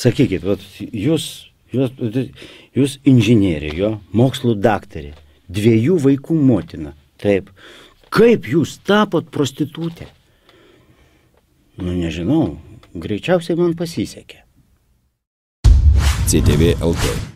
sakykit, vat, jūs, jūs, jūs inžinierė, jo mokslo daktarė, dviejų vaikų motina. Taip. Kaip jūs tapot prostitutė? Nu nežinau, greičiausiai man pasisekė. CTV LT